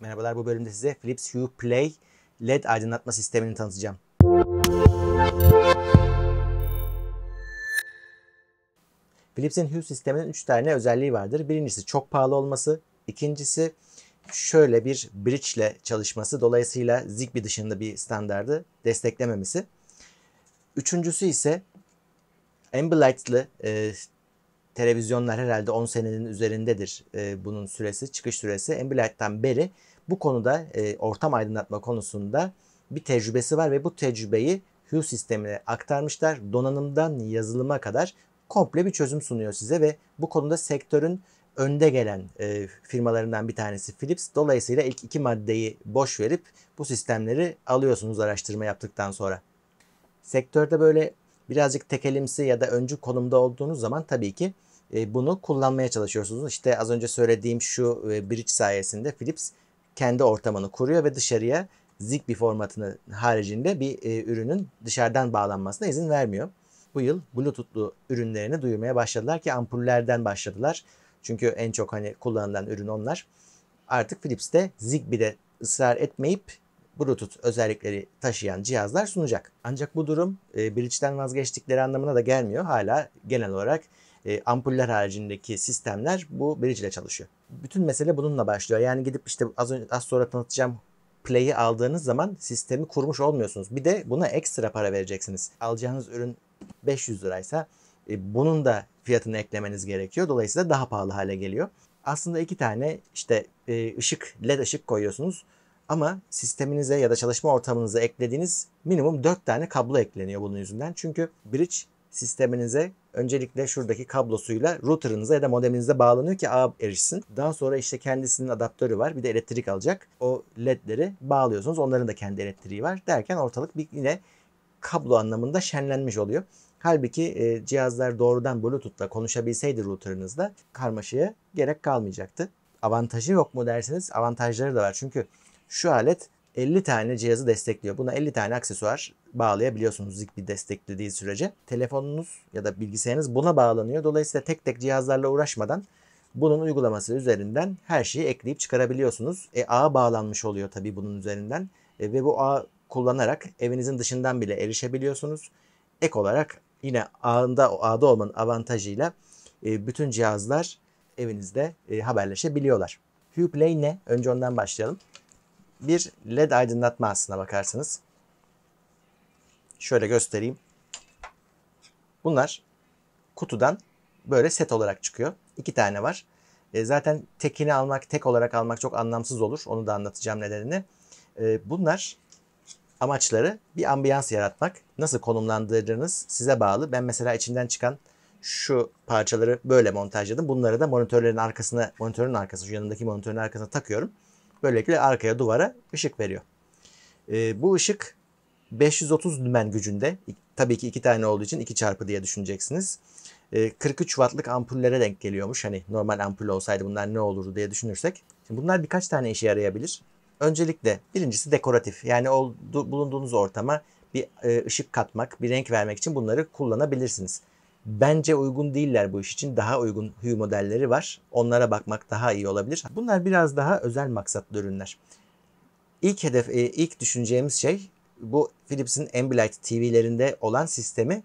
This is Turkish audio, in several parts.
Merhabalar bu bölümde size Philips Hue Play LED aydınlatma sistemini tanıtacağım. Philips'in Hue sisteminin 3 tane özelliği vardır. Birincisi çok pahalı olması, ikincisi şöyle bir bridge ile çalışması dolayısıyla Zigbee dışında bir standardı desteklememesi. Üçüncüsü ise Ambilight'lı e, televizyonlar herhalde 10 senenin üzerindedir e, bunun süresi, çıkış süresi. Embilight'tan beri bu konuda e, ortam aydınlatma konusunda bir tecrübesi var ve bu tecrübeyi Hue sistemine aktarmışlar. Donanımdan yazılıma kadar komple bir çözüm sunuyor size ve bu konuda sektörün önde gelen e, firmalarından bir tanesi Philips. Dolayısıyla ilk iki maddeyi boş verip bu sistemleri alıyorsunuz araştırma yaptıktan sonra. Sektörde böyle birazcık tekelimsi ya da öncü konumda olduğunuz zaman tabii ki e, bunu kullanmaya çalışıyorsunuz. İşte az önce söylediğim şu e, bridge sayesinde Philips kendi ortamını kuruyor ve dışarıya Zigbee formatını haricinde bir e, ürünün dışarıdan bağlanmasına izin vermiyor. Bu yıl Bluetooth'lu ürünlerini duyurmaya başladılar ki ampullerden başladılar. Çünkü en çok hani kullanılan ürün onlar. Artık Philips de Zigbee'de ısrar etmeyip Bluetooth özellikleri taşıyan cihazlar sunacak. Ancak bu durum e, Bridge'den vazgeçtikleri anlamına da gelmiyor. Hala genel olarak e, ampuller haricindeki sistemler bu bridge ile çalışıyor. Bütün mesele bununla başlıyor. Yani gidip işte az, önce, az sonra tanıtacağım Play'i aldığınız zaman sistemi kurmuş olmuyorsunuz. Bir de buna ekstra para vereceksiniz. Alacağınız ürün 500 liraysa e, bunun da fiyatını eklemeniz gerekiyor. Dolayısıyla daha pahalı hale geliyor. Aslında iki tane işte e, ışık, led ışık koyuyorsunuz. Ama sisteminize ya da çalışma ortamınıza eklediğiniz minimum 4 tane kablo ekleniyor bunun yüzünden. Çünkü bridge sisteminize öncelikle şuradaki kablosuyla router'ınıza ya da modeminizde bağlanıyor ki ağ erişsin. Daha sonra işte kendisinin adaptörü var. Bir de elektrik alacak. O ledleri bağlıyorsunuz. Onların da kendi elektriği var. Derken ortalık bir yine kablo anlamında şenlenmiş oluyor. Halbuki e, cihazlar doğrudan Bluetooth'la konuşabilseydi router'ınızda karmaşaya gerek kalmayacaktı. Avantajı yok mu dersiniz? avantajları da var. Çünkü şu alet 50 tane cihazı destekliyor. Buna 50 tane aksesuar bağlayabiliyorsunuz Zigbee desteklediği sürece. Telefonunuz ya da bilgisayarınız buna bağlanıyor. Dolayısıyla tek tek cihazlarla uğraşmadan bunun uygulaması üzerinden her şeyi ekleyip çıkarabiliyorsunuz. E, ağ bağlanmış oluyor tabii bunun üzerinden e, ve bu ağ kullanarak evinizin dışından bile erişebiliyorsunuz. Ek olarak yine ağında, ağda olmanın avantajıyla e, bütün cihazlar evinizde e, haberleşebiliyorlar. Play ne? Önce ondan başlayalım bir led aydınlatma aslına bakarsanız. Şöyle göstereyim. Bunlar kutudan böyle set olarak çıkıyor. İki tane var. E, zaten tekini almak, tek olarak almak çok anlamsız olur. Onu da anlatacağım nedenini. E, bunlar amaçları bir ambiyans yaratmak. Nasıl konumlandırdığınız size bağlı. Ben mesela içinden çıkan şu parçaları böyle montajladım. Bunları da monitörlerin arkasına, monitörün arkasına, şu yanındaki monitörün arkasına takıyorum. Böylelikle arkaya duvara ışık veriyor. E, bu ışık 530 lümen gücünde. Tabii ki iki tane olduğu için iki çarpı diye düşüneceksiniz. E, ee, 43 wattlık ampullere denk geliyormuş. Hani normal ampul olsaydı bunlar ne olurdu diye düşünürsek. Şimdi bunlar birkaç tane işe yarayabilir. Öncelikle birincisi dekoratif. Yani oldu, bulunduğunuz ortama bir e, ışık katmak, bir renk vermek için bunları kullanabilirsiniz. Bence uygun değiller bu iş için. Daha uygun huy modelleri var. Onlara bakmak daha iyi olabilir. Bunlar biraz daha özel maksatlı ürünler. İlk hedef, e, ilk düşüneceğimiz şey bu Philips'in Ambilight TV'lerinde olan sistemi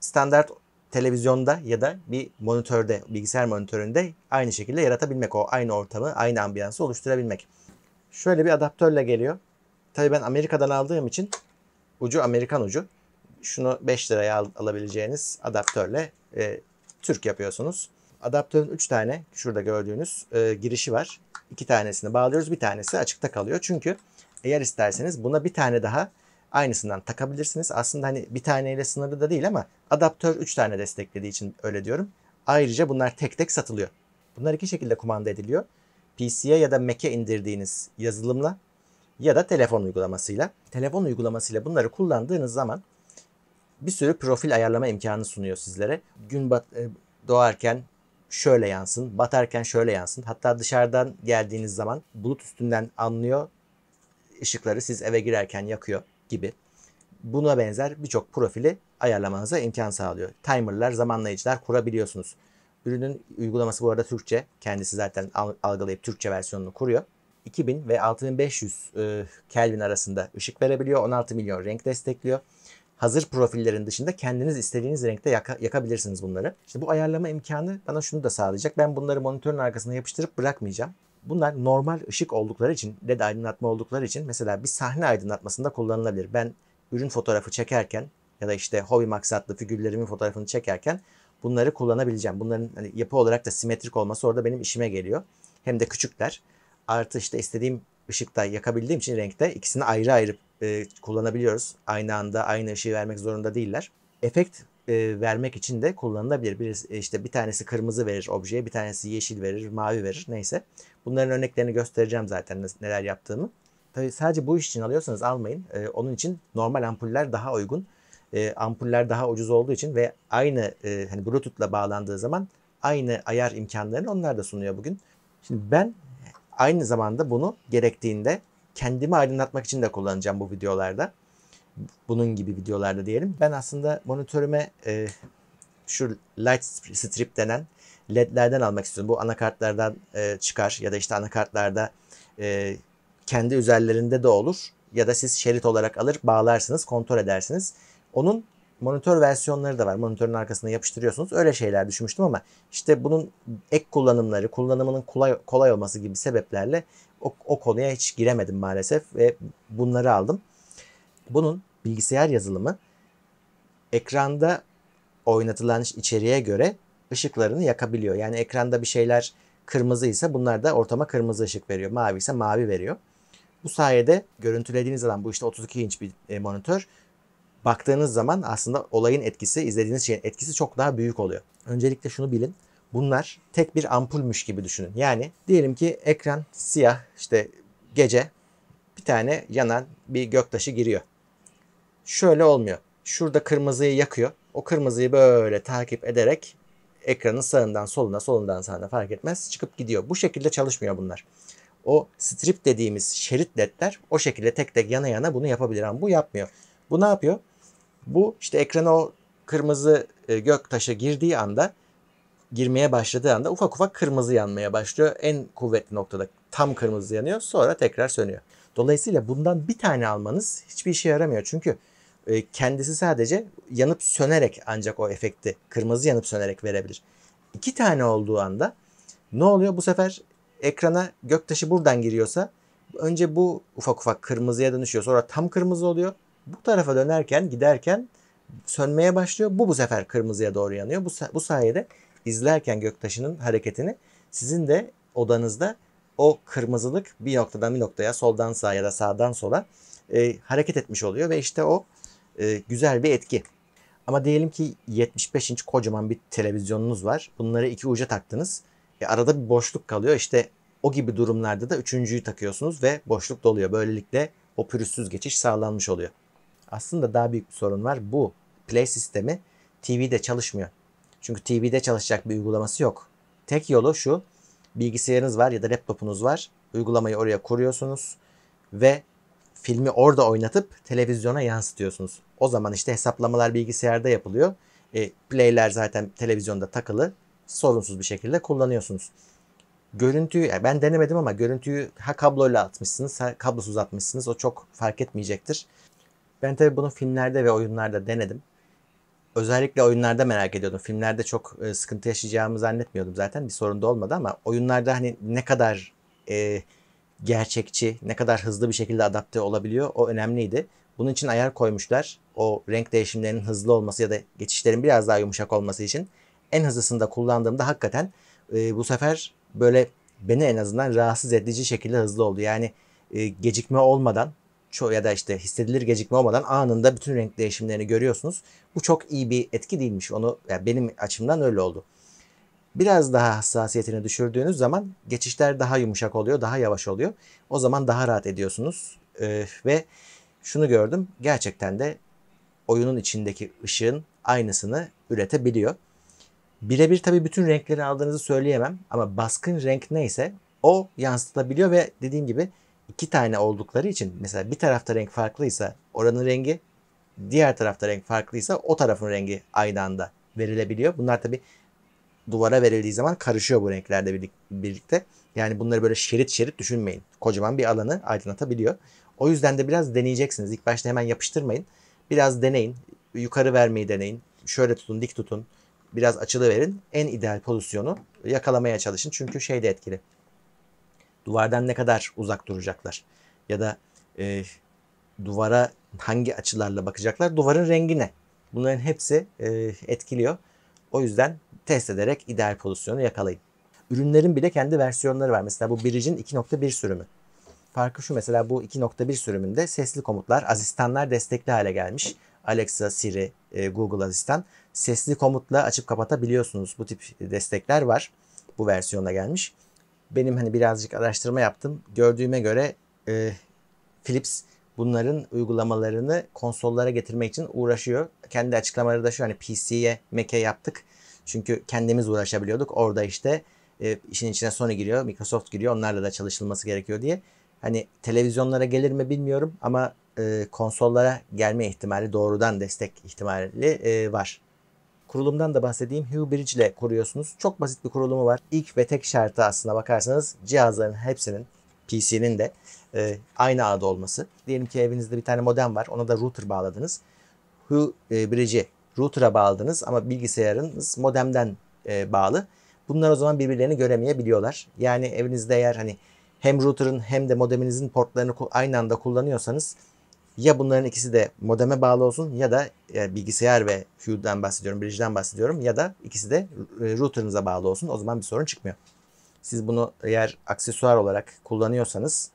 standart televizyonda ya da bir monitörde, bilgisayar monitöründe aynı şekilde yaratabilmek. O aynı ortamı, aynı ambiyansı oluşturabilmek. Şöyle bir adaptörle geliyor. Tabii ben Amerika'dan aldığım için ucu Amerikan ucu şunu 5 liraya al, alabileceğiniz adaptörle e, Türk yapıyorsunuz. Adaptörün 3 tane şurada gördüğünüz e, girişi var. 2 tanesini bağlıyoruz. Bir tanesi açıkta kalıyor. Çünkü eğer isterseniz buna bir tane daha aynısından takabilirsiniz. Aslında hani bir taneyle sınırlı da değil ama adaptör 3 tane desteklediği için öyle diyorum. Ayrıca bunlar tek tek satılıyor. Bunlar iki şekilde kumanda ediliyor. PC'ye ya da Mac'e indirdiğiniz yazılımla ya da telefon uygulamasıyla. Telefon uygulamasıyla bunları kullandığınız zaman bir sürü profil ayarlama imkanı sunuyor sizlere. Gün bat, e, doğarken şöyle yansın, batarken şöyle yansın. Hatta dışarıdan geldiğiniz zaman bulut üstünden anlıyor ışıkları siz eve girerken yakıyor gibi. Buna benzer birçok profili ayarlamanıza imkan sağlıyor. Timerlar, zamanlayıcılar kurabiliyorsunuz. Ürünün uygulaması bu arada Türkçe. Kendisi zaten algılayıp Türkçe versiyonunu kuruyor. 2000 ve 6500 e, Kelvin arasında ışık verebiliyor. 16 milyon renk destekliyor hazır profillerin dışında kendiniz istediğiniz renkte yaka, yakabilirsiniz bunları. İşte bu ayarlama imkanı bana şunu da sağlayacak. Ben bunları monitörün arkasına yapıştırıp bırakmayacağım. Bunlar normal ışık oldukları için, led aydınlatma oldukları için mesela bir sahne aydınlatmasında kullanılabilir. Ben ürün fotoğrafı çekerken ya da işte hobi maksatlı figürlerimin fotoğrafını çekerken bunları kullanabileceğim. Bunların hani yapı olarak da simetrik olması orada benim işime geliyor. Hem de küçükler. Artı işte istediğim ışıkta yakabildiğim için renkte ikisini ayrı ayrı e, kullanabiliyoruz. Aynı anda aynı ışığı vermek zorunda değiller. Efekt e, vermek için de kullanılabilir. Bir, e, işte bir tanesi kırmızı verir objeye, bir tanesi yeşil verir, mavi verir neyse. Bunların örneklerini göstereceğim zaten neler yaptığımı. Tabii sadece bu iş için alıyorsanız almayın. E, onun için normal ampuller daha uygun. E, ampuller daha ucuz olduğu için ve aynı e, hani Bluetooth'la bağlandığı zaman aynı ayar imkanlarını onlar da sunuyor bugün. Şimdi ben aynı zamanda bunu gerektiğinde kendimi aydınlatmak için de kullanacağım bu videolarda. Bunun gibi videolarda diyelim. Ben aslında monitörüme e, şu light strip denen ledlerden almak istiyorum. Bu anakartlardan e, çıkar ya da işte anakartlarda e, kendi üzerlerinde de olur. Ya da siz şerit olarak alır bağlarsınız kontrol edersiniz. Onun monitör versiyonları da var. Monitörün arkasına yapıştırıyorsunuz. Öyle şeyler düşünmüştüm ama işte bunun ek kullanımları, kullanımının kolay, kolay olması gibi sebeplerle o, o konuya hiç giremedim maalesef ve bunları aldım. Bunun bilgisayar yazılımı ekranda oynatılan içeriğe göre ışıklarını yakabiliyor. Yani ekranda bir şeyler kırmızı ise bunlar da ortama kırmızı ışık veriyor. Mavi ise mavi veriyor. Bu sayede görüntülediğiniz zaman bu işte 32 inç bir e, monitör baktığınız zaman aslında olayın etkisi, izlediğiniz şeyin etkisi çok daha büyük oluyor. Öncelikle şunu bilin. Bunlar tek bir ampulmüş gibi düşünün. Yani diyelim ki ekran siyah işte gece bir tane yanan bir göktaşı giriyor. Şöyle olmuyor. Şurada kırmızıyı yakıyor. O kırmızıyı böyle takip ederek ekranın sağından soluna, solundan sağına fark etmez çıkıp gidiyor. Bu şekilde çalışmıyor bunlar. O strip dediğimiz şerit ledler o şekilde tek tek yana yana bunu yapabilir ama bu yapmıyor. Bu ne yapıyor? Bu işte ekrana o kırmızı e, gök taşı girdiği anda girmeye başladığı anda ufak ufak kırmızı yanmaya başlıyor. En kuvvetli noktada tam kırmızı yanıyor sonra tekrar sönüyor. Dolayısıyla bundan bir tane almanız hiçbir işe yaramıyor. Çünkü e, kendisi sadece yanıp sönerek ancak o efekti kırmızı yanıp sönerek verebilir. İki tane olduğu anda ne oluyor? Bu sefer ekrana taşı buradan giriyorsa önce bu ufak ufak kırmızıya dönüşüyor. Sonra tam kırmızı oluyor. Bu tarafa dönerken giderken sönmeye başlıyor. Bu bu sefer kırmızıya doğru yanıyor. Bu, bu sayede izlerken göktaşının hareketini sizin de odanızda o kırmızılık bir noktadan bir noktaya soldan sağa ya da sağdan sola e, hareket etmiş oluyor ve işte o e, güzel bir etki. Ama diyelim ki 75 inç kocaman bir televizyonunuz var. Bunları iki uca taktınız. E, arada bir boşluk kalıyor. İşte o gibi durumlarda da üçüncüyü takıyorsunuz ve boşluk doluyor. Böylelikle o pürüzsüz geçiş sağlanmış oluyor. Aslında daha büyük bir sorun var. Bu Play sistemi TV'de çalışmıyor. Çünkü TV'de çalışacak bir uygulaması yok. Tek yolu şu. Bilgisayarınız var ya da laptopunuz var. Uygulamayı oraya kuruyorsunuz ve filmi orada oynatıp televizyona yansıtıyorsunuz. O zaman işte hesaplamalar bilgisayarda yapılıyor. E, playler zaten televizyonda takılı. Sorunsuz bir şekilde kullanıyorsunuz. Görüntüyü yani ben denemedim ama görüntüyü ha kabloyla atmışsınız ha kablosuz atmışsınız. O çok fark etmeyecektir. Ben tabii bunu filmlerde ve oyunlarda denedim. Özellikle oyunlarda merak ediyordum. Filmlerde çok e, sıkıntı yaşayacağımı zannetmiyordum zaten. Bir sorun da olmadı ama oyunlarda hani ne kadar e, gerçekçi, ne kadar hızlı bir şekilde adapte olabiliyor o önemliydi. Bunun için ayar koymuşlar. O renk değişimlerinin hızlı olması ya da geçişlerin biraz daha yumuşak olması için. En hızlısında kullandığımda hakikaten e, bu sefer böyle beni en azından rahatsız edici şekilde hızlı oldu. Yani e, gecikme olmadan çoğu ya da işte hissedilir gecikme olmadan anında bütün renk değişimlerini görüyorsunuz. Bu çok iyi bir etki değilmiş. Onu yani benim açımdan öyle oldu. Biraz daha hassasiyetini düşürdüğünüz zaman geçişler daha yumuşak oluyor, daha yavaş oluyor. O zaman daha rahat ediyorsunuz. Ee, ve şunu gördüm. Gerçekten de oyunun içindeki ışığın aynısını üretebiliyor. Birebir tabii bütün renkleri aldığınızı söyleyemem ama baskın renk neyse o yansıtabiliyor ve dediğim gibi iki tane oldukları için mesela bir tarafta renk farklıysa oranın rengi diğer tarafta renk farklıysa o tarafın rengi aynı anda verilebiliyor. Bunlar tabi duvara verildiği zaman karışıyor bu renklerde birlikte. Yani bunları böyle şerit şerit düşünmeyin. Kocaman bir alanı aydınlatabiliyor. O yüzden de biraz deneyeceksiniz. İlk başta hemen yapıştırmayın. Biraz deneyin. Yukarı vermeyi deneyin. Şöyle tutun, dik tutun. Biraz açılı verin. En ideal pozisyonu yakalamaya çalışın. Çünkü şey de etkili duvardan ne kadar uzak duracaklar ya da e, duvara hangi açılarla bakacaklar, duvarın rengi ne, Bunların hepsi e, etkiliyor. O yüzden test ederek ideal pozisyonu yakalayın. Ürünlerin bile kendi versiyonları var. Mesela bu biricin 2.1 sürümü. Farkı şu mesela bu 2.1 sürümünde sesli komutlar, asistanlar destekli hale gelmiş. Alexa, Siri, e, Google Asistan sesli komutla açıp kapatabiliyorsunuz. Bu tip destekler var. Bu versiyona gelmiş. Benim hani birazcık araştırma yaptım. Gördüğüme göre e, Philips bunların uygulamalarını konsollara getirmek için uğraşıyor. Kendi açıklamaları da şu hani PC'ye, Mac'e yaptık. Çünkü kendimiz uğraşabiliyorduk. Orada işte e, işin içine Sony giriyor, Microsoft giriyor. Onlarla da çalışılması gerekiyor diye. Hani televizyonlara gelir mi bilmiyorum ama e, konsollara gelme ihtimali doğrudan destek ihtimali e, var. Kurulumdan da bahsedeyim. Hue Bridge ile kuruyorsunuz. Çok basit bir kurulumu var. İlk ve tek şartı aslında bakarsanız cihazların hepsinin PC'nin de e, aynı ağda olması. Diyelim ki evinizde bir tane modem var. Ona da router bağladınız. Hue Bridge'i router'a bağladınız ama bilgisayarınız modemden e, bağlı. Bunlar o zaman birbirlerini göremeyebiliyorlar. Yani evinizde eğer hani hem router'ın hem de modeminizin portlarını aynı anda kullanıyorsanız ya bunların ikisi de modeme bağlı olsun ya da yani e, bilgisayar ve Hugh'dan bahsediyorum, Bridge'den bahsediyorum ya da ikisi de e, router'ınıza bağlı olsun. O zaman bir sorun çıkmıyor. Siz bunu eğer aksesuar olarak kullanıyorsanız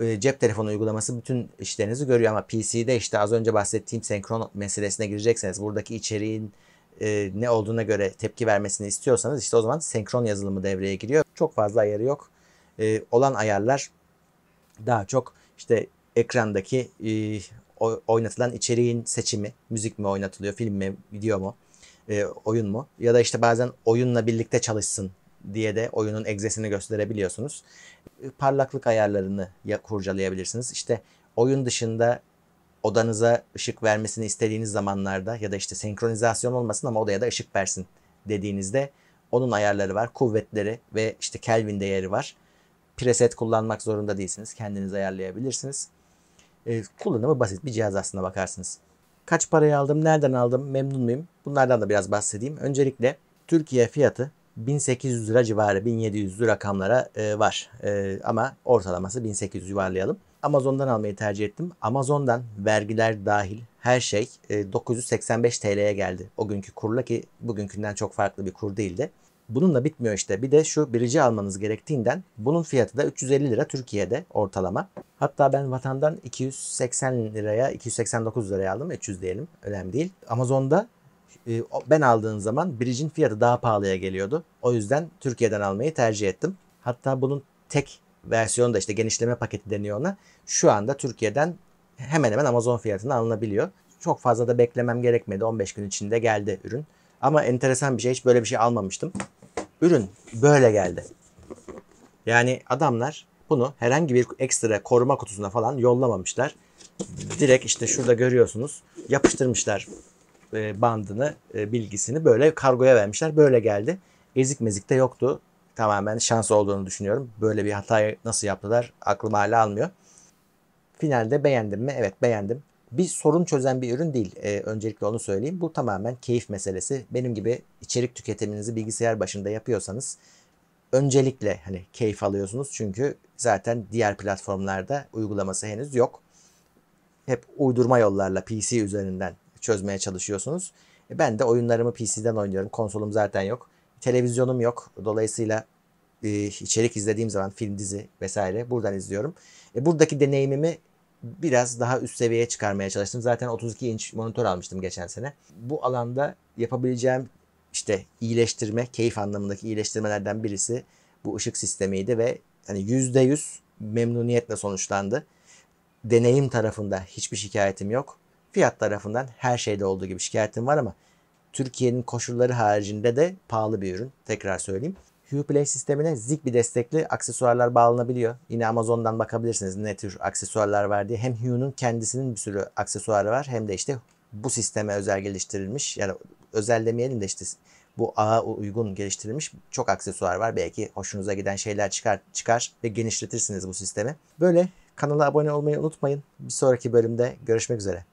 e, cep telefonu uygulaması bütün işlerinizi görüyor ama PC'de işte az önce bahsettiğim senkron meselesine girecekseniz buradaki içeriğin e, ne olduğuna göre tepki vermesini istiyorsanız işte o zaman senkron yazılımı devreye giriyor. Çok fazla ayarı yok. E, olan ayarlar daha çok işte ekrandaki e, oynatılan içeriğin seçimi, müzik mi oynatılıyor, film mi, video mu, e, oyun mu ya da işte bazen oyunla birlikte çalışsın diye de oyunun egzesini gösterebiliyorsunuz. E, parlaklık ayarlarını ya kurcalayabilirsiniz. İşte oyun dışında odanıza ışık vermesini istediğiniz zamanlarda ya da işte senkronizasyon olmasın ama odaya da ışık versin dediğinizde onun ayarları var, kuvvetleri ve işte Kelvin değeri var. Preset kullanmak zorunda değilsiniz. Kendiniz ayarlayabilirsiniz. E, kullanımı basit bir cihaz aslında bakarsınız. Kaç paraya aldım, nereden aldım, memnun muyum? Bunlardan da biraz bahsedeyim. Öncelikle Türkiye fiyatı 1800 lira civarı 1700 lira rakamlara e, var. E, ama ortalaması 1800 yuvarlayalım. Amazon'dan almayı tercih ettim. Amazon'dan vergiler dahil her şey e, 985 TL'ye geldi. O günkü kurla ki bugünkünden çok farklı bir kur değildi. Bununla bitmiyor işte. Bir de şu birici almanız gerektiğinden bunun fiyatı da 350 lira Türkiye'de ortalama. Hatta ben vatandan 280 liraya 289 liraya aldım. 300 diyelim. Önemli değil. Amazon'da e, ben aldığım zaman biricin fiyatı daha pahalıya geliyordu. O yüzden Türkiye'den almayı tercih ettim. Hatta bunun tek versiyonu da işte genişleme paketi deniyor ona. Şu anda Türkiye'den hemen hemen Amazon fiyatına alınabiliyor. Çok fazla da beklemem gerekmedi. 15 gün içinde geldi ürün. Ama enteresan bir şey. Hiç böyle bir şey almamıştım ürün böyle geldi. Yani adamlar bunu herhangi bir ekstra koruma kutusuna falan yollamamışlar. Direkt işte şurada görüyorsunuz yapıştırmışlar e, bandını, e, bilgisini böyle kargoya vermişler. Böyle geldi. Ezik mezik de yoktu. Tamamen şans olduğunu düşünüyorum. Böyle bir hatayı nasıl yaptılar aklım hala almıyor. Finalde beğendim mi? Evet beğendim bir sorun çözen bir ürün değil. E, öncelikle onu söyleyeyim. Bu tamamen keyif meselesi. Benim gibi içerik tüketiminizi bilgisayar başında yapıyorsanız öncelikle hani keyif alıyorsunuz. Çünkü zaten diğer platformlarda uygulaması henüz yok. Hep uydurma yollarla PC üzerinden çözmeye çalışıyorsunuz. E, ben de oyunlarımı PC'den oynuyorum. Konsolum zaten yok. Televizyonum yok. Dolayısıyla e, içerik izlediğim zaman film, dizi vesaire buradan izliyorum. E, buradaki deneyimimi biraz daha üst seviyeye çıkarmaya çalıştım. Zaten 32 inç monitör almıştım geçen sene. Bu alanda yapabileceğim işte iyileştirme, keyif anlamındaki iyileştirmelerden birisi bu ışık sistemiydi ve hani %100 memnuniyetle sonuçlandı. Deneyim tarafında hiçbir şikayetim yok. Fiyat tarafından her şeyde olduğu gibi şikayetim var ama Türkiye'nin koşulları haricinde de pahalı bir ürün. Tekrar söyleyeyim. Play sistemine Zigbee destekli aksesuarlar bağlanabiliyor. Yine Amazon'dan bakabilirsiniz ne tür aksesuarlar var diye. Hem Hue'nun kendisinin bir sürü aksesuarı var hem de işte bu sisteme özel geliştirilmiş yani özel demeyelim de işte bu ağa uygun geliştirilmiş çok aksesuar var. Belki hoşunuza giden şeyler çıkar, çıkar ve genişletirsiniz bu sistemi. Böyle kanala abone olmayı unutmayın. Bir sonraki bölümde görüşmek üzere.